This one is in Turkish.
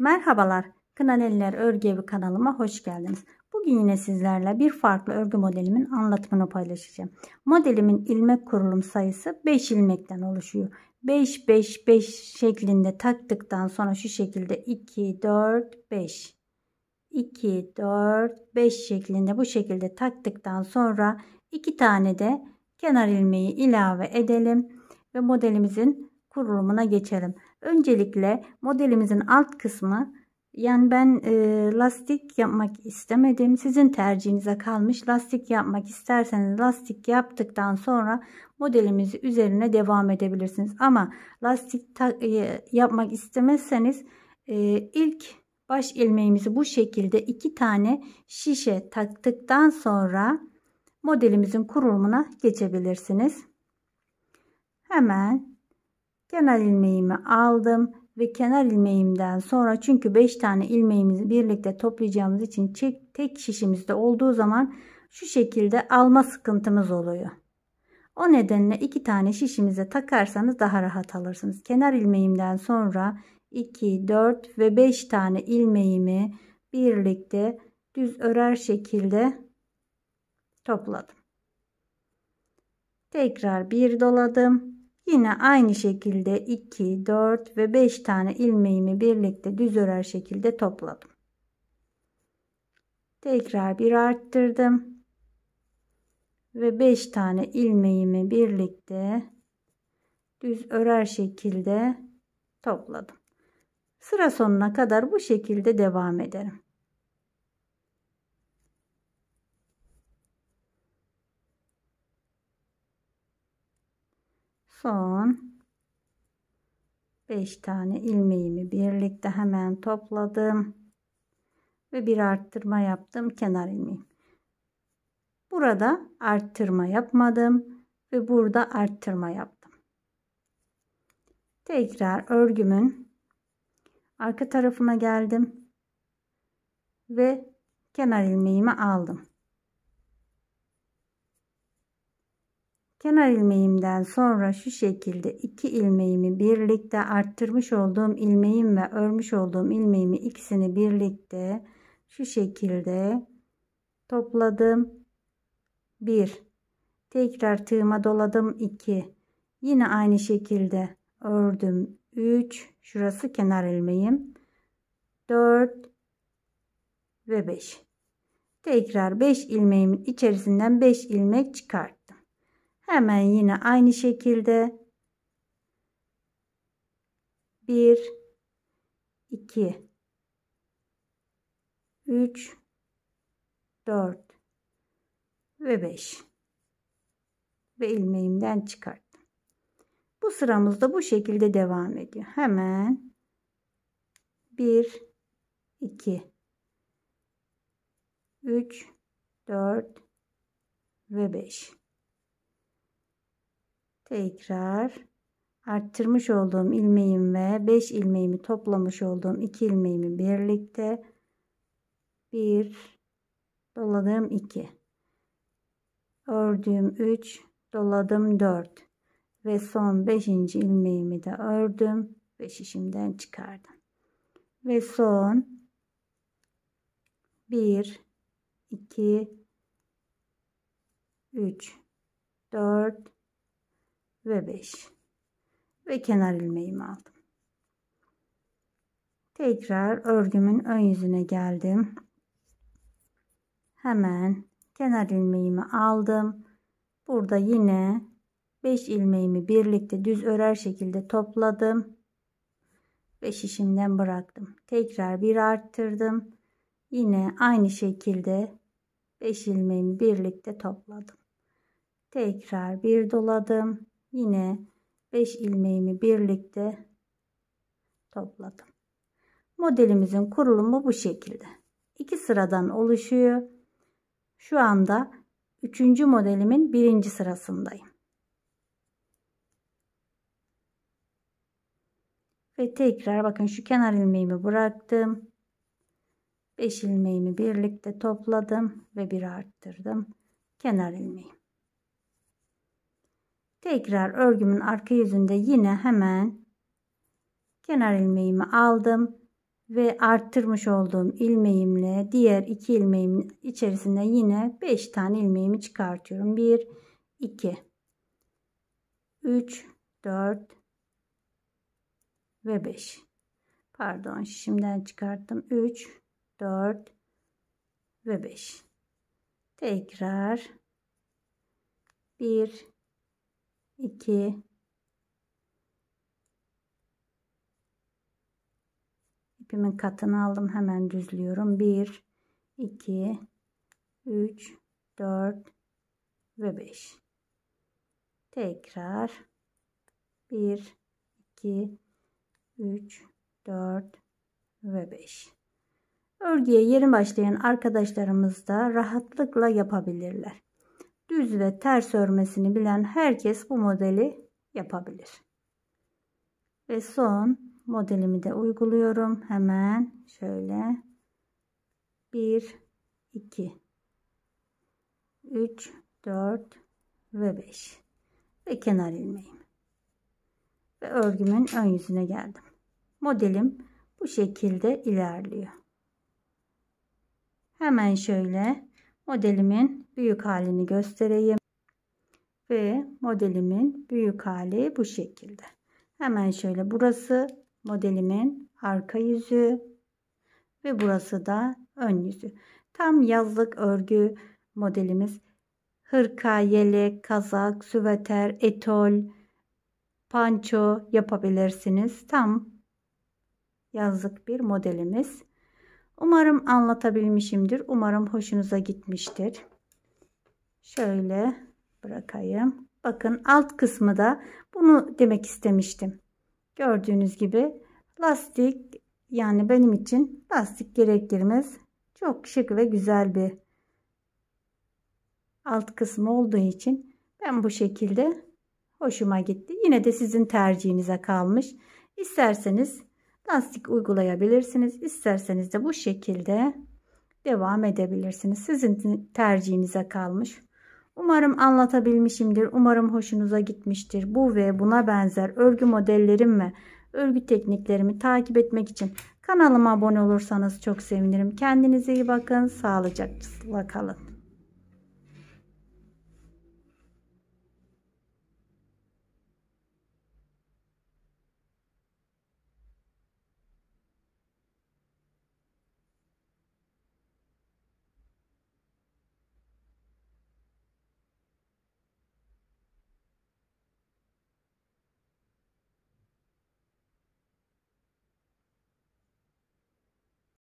Merhabalar, Kınaneller Örgü Evi kanalıma hoş geldiniz. Bugün yine sizlerle bir farklı örgü modelimin anlatımını paylaşacağım. Modelimin ilmek kurulum sayısı 5 ilmekten oluşuyor. 5 5 5 şeklinde taktıktan sonra şu şekilde 2 4 5 2 4 5 şeklinde bu şekilde taktıktan sonra iki tane de kenar ilmeği ilave edelim ve modelimizin kurulumuna geçelim. Öncelikle modelimizin alt kısmı yani ben e, lastik yapmak istemedim. Sizin tercihinize kalmış. Lastik yapmak isterseniz lastik yaptıktan sonra modelimizi üzerine devam edebilirsiniz. Ama lastik e, yapmak istemezseniz e, ilk baş ilmeğimizi bu şekilde iki tane şişe taktıktan sonra modelimizin kurulumuna geçebilirsiniz. Hemen Kenar ilmeğimi aldım ve kenar ilmeğimden sonra çünkü 5 tane ilmeğimizi birlikte toplayacağımız için tek şişimizde olduğu zaman şu şekilde alma sıkıntımız oluyor. O nedenle iki tane şişimize takarsanız daha rahat alırsınız. Kenar ilmeğimden sonra 2, 4 ve 5 tane ilmeğimi birlikte düz örer şekilde topladım. Tekrar bir doladım. Yine aynı şekilde 2, 4 ve 5 tane ilmeğimi birlikte düz örer şekilde topladım. Tekrar bir arttırdım. Ve 5 tane ilmeğimi birlikte düz örer şekilde topladım. Sıra sonuna kadar bu şekilde devam ederim. son 5 tane ilmeğimi birlikte hemen topladım ve bir arttırma yaptım kenar ilmeği. Burada arttırma yapmadım ve burada arttırma yaptım. Tekrar örgümün arka tarafına geldim ve kenar ilmeğimi aldım. Kenar ilmeğimden sonra şu şekilde iki ilmeğimi birlikte arttırmış olduğum ilmeğim ve örmüş olduğum ilmeğimi ikisini birlikte şu şekilde topladım. 1 tekrar tığıma doladım 2 yine aynı şekilde ördüm 3 şurası kenar ilmeğim 4 ve 5 tekrar 5 ilmeğimin içerisinden 5 ilmek çıkarttım Hemen yine aynı şekilde 1 2 3 4 ve 5 ve ilmeğimden çıkarttım. Bu sıramız da bu şekilde devam ediyor. Hemen 1 2 3 4 ve 5 Tekrar arttırmış olduğum ilmeğim ve 5 ilmeğimi toplamış olduğum 2 ilmeğimi birlikte 1 doladım 2 ördüm 3 doladım 4 ve son 5. ilmeğimi de ördüm ve şişimden çıkardım ve son 1 2 3 4 ve 5 ve kenar ilmeğimi aldım. Tekrar örgümün ön yüzüne geldim. Hemen kenar ilmeğimi aldım. Burada yine 5 ilmeğimi birlikte düz örer şekilde topladım ve şişimden bıraktım. Tekrar bir arttırdım. Yine aynı şekilde 5 ilmeğimi birlikte topladım. Tekrar bir doladım yine 5 ilmeğimi birlikte topladım. Modelimizin kurulumu bu şekilde. 2 sıradan oluşuyor. Şu anda 3. modelimin 1. sırasındayım. Ve tekrar bakın şu kenar ilmeğimi bıraktım. 5 ilmeğimi birlikte topladım ve bir arttırdım. Kenar ilmeği. Tekrar örgümün arka yüzünde yine hemen kenar ilmeğimi aldım ve arttırmış olduğum ilmeğimle diğer iki ilmeğimin içerisinde yine 5 tane ilmeğimi çıkartıyorum. 1 2 3 4 ve 5. Pardon, şimdiden çıkarttım. 3 4 ve 5. Tekrar 1 2 ipimin katını aldım hemen düzlüyorum 1 2 3 4 ve 5 tekrar 1 2 3 4 ve 5 örgüye yeni başlayan arkadaşlarımız da rahatlıkla yapabilirler Düz ve ters örmesini bilen herkes bu modeli yapabilir. Ve son modelimi de uyguluyorum. Hemen şöyle 1 2 3 4 ve 5 ve kenar ilmeğim ve örgümün ön yüzüne geldim. Modelim bu şekilde ilerliyor. Hemen şöyle modelimin büyük halini göstereyim. Ve modelimin büyük hali bu şekilde. Hemen şöyle burası modelimin arka yüzü ve burası da ön yüzü. Tam yazlık örgü modelimiz. Hırka, yelek, kazak, süveter, etol, panço yapabilirsiniz. Tam yazlık bir modelimiz. Umarım anlatabilmişimdir. Umarım hoşunuza gitmiştir. Şöyle bırakayım. Bakın alt kısmı da bunu demek istemiştim. Gördüğünüz gibi lastik yani benim için lastik gerektirmez. Çok şık ve güzel bir alt kısmı olduğu için ben bu şekilde hoşuma gitti. Yine de sizin tercihinize kalmış. İsterseniz lastik uygulayabilirsiniz. İsterseniz de bu şekilde devam edebilirsiniz. Sizin tercihinize kalmış. Umarım anlatabilmişimdir. Umarım hoşunuza gitmiştir. Bu ve buna benzer örgü modellerim ve örgü tekniklerimi takip etmek için kanalıma abone olursanız çok sevinirim. Kendinize iyi bakın. Sağlıcakla kalın.